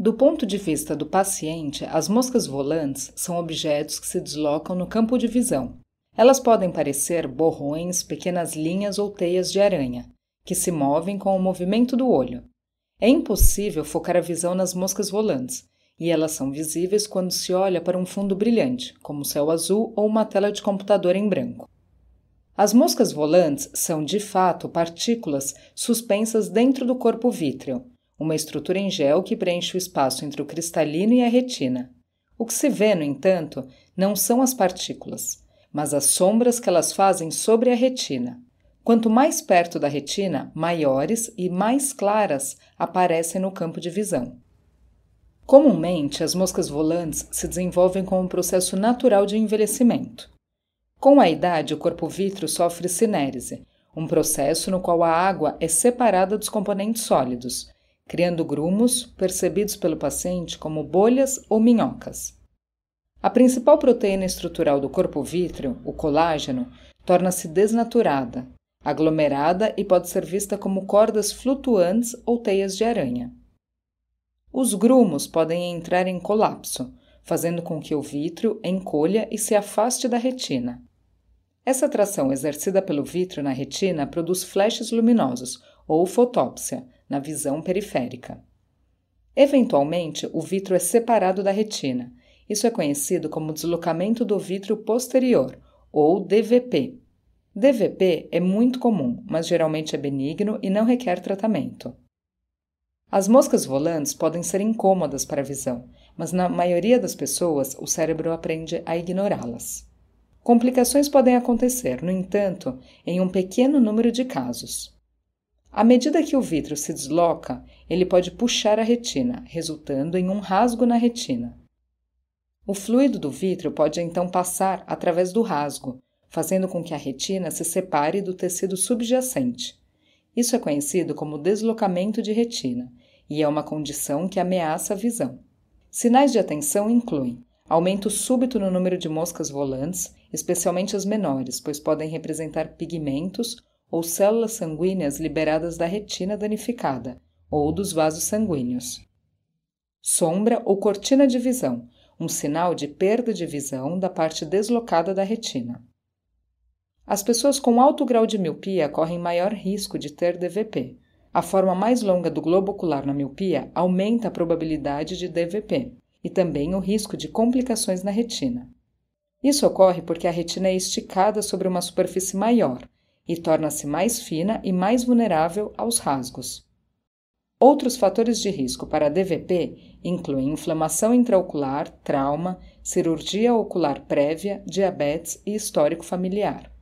Do ponto de vista do paciente, as moscas volantes são objetos que se deslocam no campo de visão. Elas podem parecer borrões, pequenas linhas ou teias de aranha, que se movem com o movimento do olho. É impossível focar a visão nas moscas volantes, e elas são visíveis quando se olha para um fundo brilhante, como o céu azul ou uma tela de computador em branco. As moscas volantes são, de fato, partículas suspensas dentro do corpo vítreo, uma estrutura em gel que preenche o espaço entre o cristalino e a retina. O que se vê, no entanto, não são as partículas, mas as sombras que elas fazem sobre a retina. Quanto mais perto da retina, maiores e mais claras aparecem no campo de visão. Comumente, as moscas volantes se desenvolvem com um processo natural de envelhecimento. Com a idade, o corpo vítreo sofre cinérese, um processo no qual a água é separada dos componentes sólidos criando grumos, percebidos pelo paciente como bolhas ou minhocas. A principal proteína estrutural do corpo vítreo, o colágeno, torna-se desnaturada, aglomerada e pode ser vista como cordas flutuantes ou teias de aranha. Os grumos podem entrar em colapso, fazendo com que o vítreo encolha e se afaste da retina. Essa atração exercida pelo vítreo na retina produz flashes luminosos, ou fotópsia, na visão periférica. Eventualmente, o vitro é separado da retina. Isso é conhecido como deslocamento do vitro posterior, ou DVP. DVP é muito comum, mas geralmente é benigno e não requer tratamento. As moscas volantes podem ser incômodas para a visão, mas na maioria das pessoas o cérebro aprende a ignorá-las. Complicações podem acontecer, no entanto, em um pequeno número de casos. À medida que o vidro se desloca, ele pode puxar a retina, resultando em um rasgo na retina. O fluido do vidro pode então passar através do rasgo, fazendo com que a retina se separe do tecido subjacente. Isso é conhecido como deslocamento de retina e é uma condição que ameaça a visão. Sinais de atenção incluem aumento súbito no número de moscas volantes, especialmente as menores, pois podem representar pigmentos ou células sanguíneas liberadas da retina danificada ou dos vasos sanguíneos. Sombra ou cortina de visão, um sinal de perda de visão da parte deslocada da retina. As pessoas com alto grau de miopia correm maior risco de ter DVP. A forma mais longa do globo ocular na miopia aumenta a probabilidade de DVP e também o risco de complicações na retina. Isso ocorre porque a retina é esticada sobre uma superfície maior e torna-se mais fina e mais vulnerável aos rasgos. Outros fatores de risco para a DVP incluem inflamação intraocular, trauma, cirurgia ocular prévia, diabetes e histórico familiar.